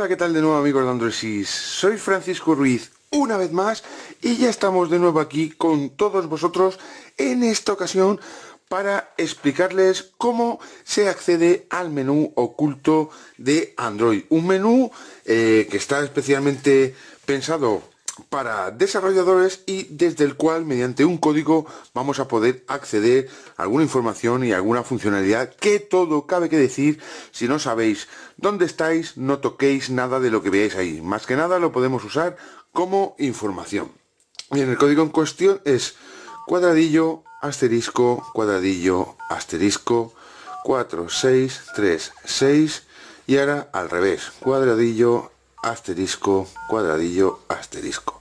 Hola, ¿qué tal de nuevo amigos de Androsis? Soy Francisco Ruiz una vez más y ya estamos de nuevo aquí con todos vosotros en esta ocasión para explicarles cómo se accede al menú oculto de Android. Un menú eh, que está especialmente pensado para desarrolladores y desde el cual mediante un código vamos a poder acceder a alguna información y alguna funcionalidad que todo cabe que decir si no sabéis dónde estáis no toquéis nada de lo que veáis ahí más que nada lo podemos usar como información bien el código en cuestión es cuadradillo asterisco cuadradillo asterisco 4636 y ahora al revés cuadradillo asterisco, cuadradillo, asterisco.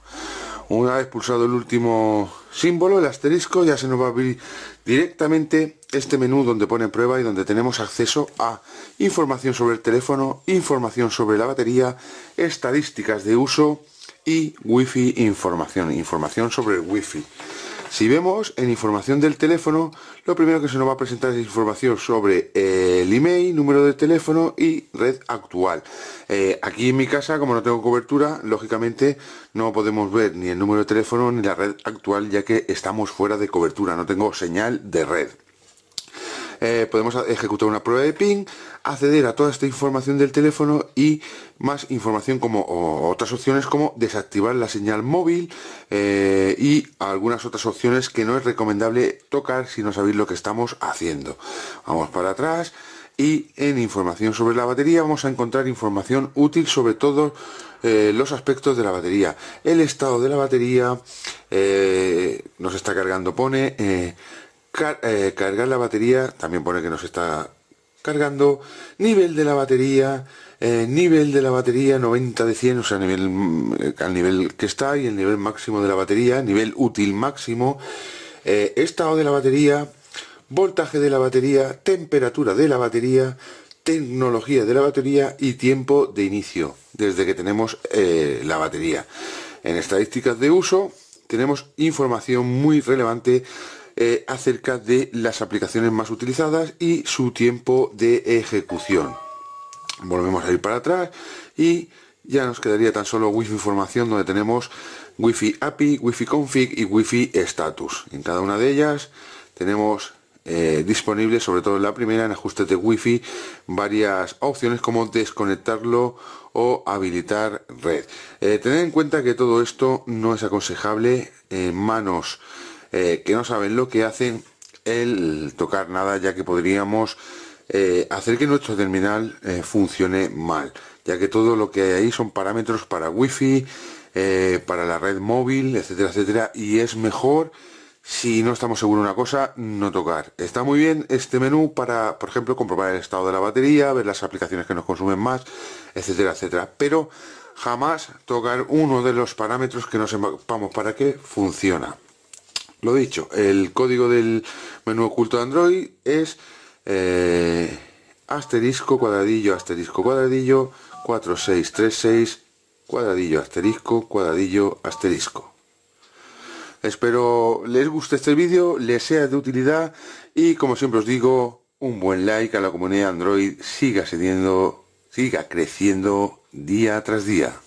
Una vez pulsado el último símbolo, el asterisco, ya se nos va a abrir directamente este menú donde pone prueba y donde tenemos acceso a información sobre el teléfono, información sobre la batería, estadísticas de uso y wifi información, información sobre el wifi. Si vemos en información del teléfono, lo primero que se nos va a presentar es información sobre eh, el email, número de teléfono y red actual. Eh, aquí en mi casa, como no tengo cobertura, lógicamente no podemos ver ni el número de teléfono ni la red actual, ya que estamos fuera de cobertura, no tengo señal de red. Eh, podemos ejecutar una prueba de ping, acceder a toda esta información del teléfono y más información como otras opciones como desactivar la señal móvil eh, y algunas otras opciones que no es recomendable tocar si no sabéis lo que estamos haciendo. Vamos para atrás y en información sobre la batería vamos a encontrar información útil sobre todos eh, los aspectos de la batería el estado de la batería nos está cargando pone eh, cargar la batería, también pone que nos está cargando, nivel de la batería, eh, nivel de la batería 90 de 100, o sea, nivel, eh, al nivel que está y el nivel máximo de la batería, nivel útil máximo, estado de la batería, voltaje de la batería, temperatura de la batería, tecnología de la batería y tiempo de inicio, desde que tenemos la batería. En estadísticas de uso tenemos información muy relevante eh, acerca de las aplicaciones más utilizadas y su tiempo de ejecución. Volvemos a ir para atrás y ya nos quedaría tan solo Wi-Fi Formación donde tenemos Wi-Fi API, Wi-Fi Config y Wi-Fi Status. En cada una de ellas tenemos eh, disponible, sobre todo en la primera, en ajustes de Wi-Fi, varias opciones como desconectarlo o habilitar red. Eh, tener en cuenta que todo esto no es aconsejable en manos eh, que no saben lo que hacen el tocar nada, ya que podríamos eh, hacer que nuestro terminal eh, funcione mal, ya que todo lo que hay ahí son parámetros para wifi, para la red móvil, etcétera, etcétera, y es mejor si no estamos seguros de una cosa, no tocar. Está muy bien este menú para, por ejemplo, comprobar el estado de la batería, ver las aplicaciones que nos consumen más, etcétera, etcétera. Pero jamás tocar uno de los parámetros que nos sepamos para qué funciona. Lo dicho, el código del menú oculto de Android es eh, asterisco, cuadradillo, asterisco, cuadradillo, 4636, cuadradillo, asterisco, cuadradillo, asterisco. Espero les guste este vídeo, les sea de utilidad y como siempre os digo, un buen like a la comunidad Android siga siendo, siga creciendo día tras día.